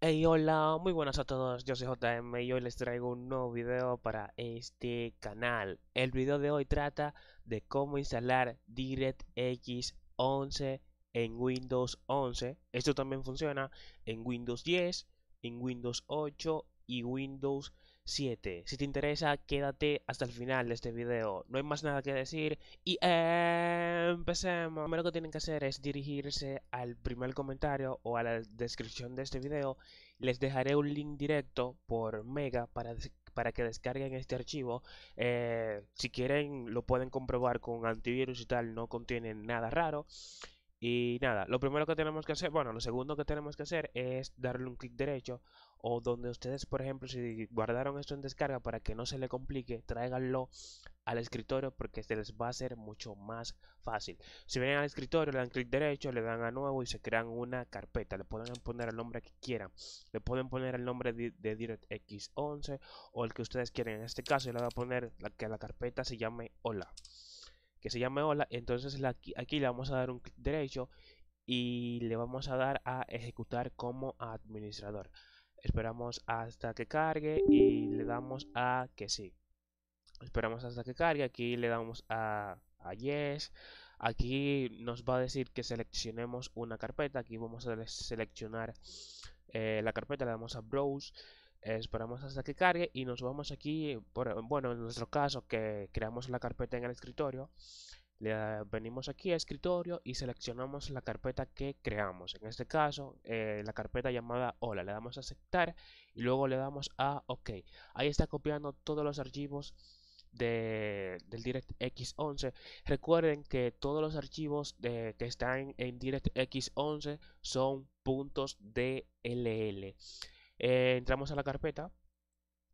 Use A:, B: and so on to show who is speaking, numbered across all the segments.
A: Hey hola, muy buenas a todos, yo soy JM y hoy les traigo un nuevo video para este canal. El video de hoy trata de cómo instalar DirectX 11 en Windows 11. Esto también funciona en Windows 10, en Windows 8 y Windows 7. Si te interesa, quédate hasta el final de este video. No hay más nada que decir y empecemos. Lo primero que tienen que hacer es dirigirse al primer comentario o a la descripción de este video. Les dejaré un link directo por Mega para, para que descarguen este archivo. Eh, si quieren, lo pueden comprobar con antivirus y tal, no contiene nada raro. Y nada, lo primero que tenemos que hacer, bueno, lo segundo que tenemos que hacer es darle un clic derecho o donde ustedes, por ejemplo, si guardaron esto en descarga para que no se le complique, tráiganlo al escritorio porque se les va a ser mucho más fácil. Si vienen al escritorio, le dan clic derecho, le dan a nuevo y se crean una carpeta. Le pueden poner el nombre que quieran. Le pueden poner el nombre de, Direct DirectX 11 o el que ustedes quieren. En este caso, yo le voy a poner que la carpeta se llame Hola. Que se llame Hola. Entonces aquí, aquí le vamos a dar un clic derecho y le vamos a dar a ejecutar como administrador. Esperamos hasta que cargue y le damos a que sí. Esperamos hasta que cargue, aquí le damos a, yes. Aquí nos va a decir que seleccionemos una carpeta, aquí vamos a seleccionar eh, la carpeta, le damos a browse esperamos hasta que cargue y nos vamos aquí, bueno, en nuestro caso que creamos la carpeta en el escritorio, venimos aquí a escritorio y seleccionamos la carpeta que creamos. En este caso, eh, la carpeta llamada hola. Le damos a aceptar y luego le damos a OK. Ahí está copiando todos los archivos de, del DirectX 11. Recuerden que todos los archivos de, que están en DirectX 11 son puntos DLL. Eh, entramos a la carpeta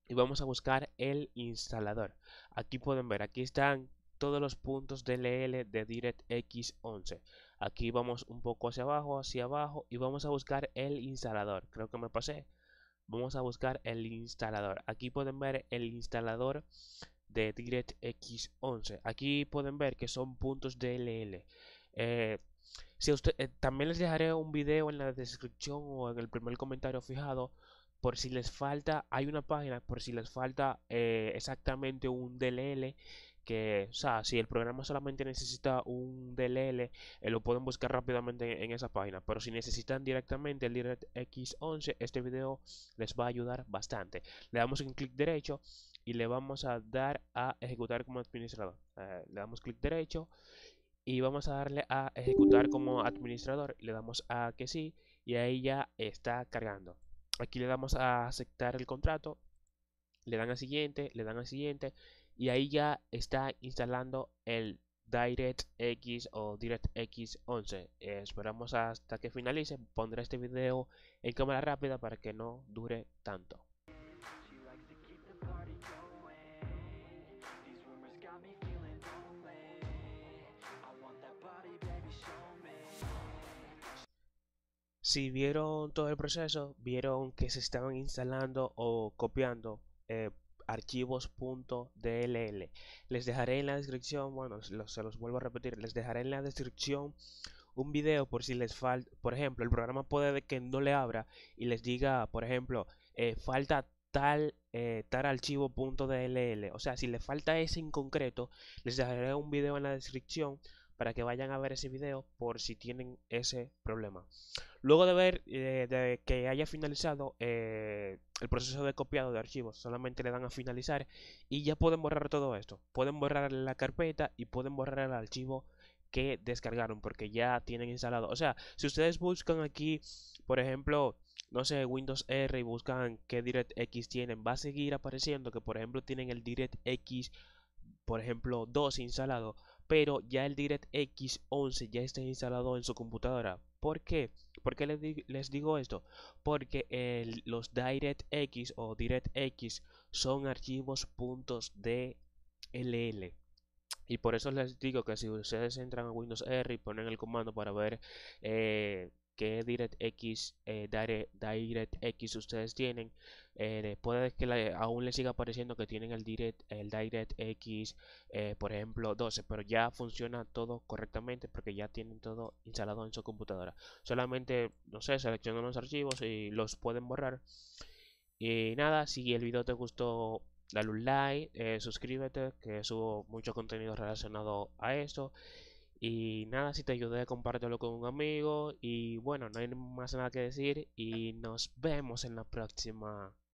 A: y vamos a buscar el instalador. Aquí pueden ver, aquí están todos los puntos DLL de DirectX 11. Aquí vamos un poco hacia abajo, hacia abajo y vamos a buscar el instalador. Creo que me pasé. Vamos a buscar el instalador. Aquí pueden ver el instalador de DirectX 11. Aquí pueden ver que son puntos DLL. Eh, si usted, eh, también les dejaré un video en la descripción o en el primer comentario fijado por si les falta, hay una página por si les falta eh, exactamente un DLL que, o sea, si el programa solamente necesita un DLL, eh, lo pueden buscar rápidamente en, esa página. Pero si necesitan directamente el DirectX 11, este video les va a ayudar bastante. Le damos un clic derecho y le vamos a dar a ejecutar como administrador. Eh, le damos clic derecho y vamos a darle a ejecutar como administrador. Le damos a que sí y ahí ya está cargando. Aquí le damos a aceptar el contrato. Le dan a siguiente, le dan a siguiente y ahí ya está instalando el DirectX o DirectX 11 eh, esperamos hasta que finalice pondré este video en cámara rápida para que no dure tanto si vieron todo el proceso, vieron que se estaban instalando o copiando eh, archivos.dll. Les dejaré en la descripción, bueno, se los vuelvo a repetir, les dejaré en la descripción un video por si les falta, por ejemplo, el programa puede que no le abra y les diga, por ejemplo, eh, falta tal, eh, tal archivo.dll. O sea, si le falta ese en concreto, les dejaré un video en la descripción para que vayan a ver ese video por si tienen ese problema. Luego de ver eh, de que haya finalizado eh, el proceso de copiado de archivos, solamente le dan a finalizar y ya pueden borrar todo esto. Pueden borrar la carpeta y pueden borrar el archivo que descargaron porque ya tienen instalado. O sea, si ustedes buscan aquí, por ejemplo, no sé, Windows R y buscan qué DirectX tienen, va a seguir apareciendo que por ejemplo tienen el DirectX, por ejemplo, 2 instalado pero ya el DirectX 11 ya está instalado en su computadora. ¿Por qué? ¿Por qué les, digo esto? Porque los DirectX o DirectX son archivos .dll. Y por eso les digo que si ustedes entran a Windows R y ponen el comando para ver eh, qué DirectX, X eh, Direct, X ustedes tienen. Eh, puede que aún les siga apareciendo que tienen el, Direct, el DirectX, eh, por ejemplo, 12, pero ya funciona todo correctamente porque ya tienen todo instalado en su computadora. Solamente, no sé, seleccionan los archivos y los pueden borrar. Y nada, si el video te gustó, dale un like, eh, suscríbete, que subo mucho contenido relacionado a esto. Y nada, si te ayudé, compártelo con un amigo. Y bueno, no hay más nada que decir. Y nos vemos en la próxima.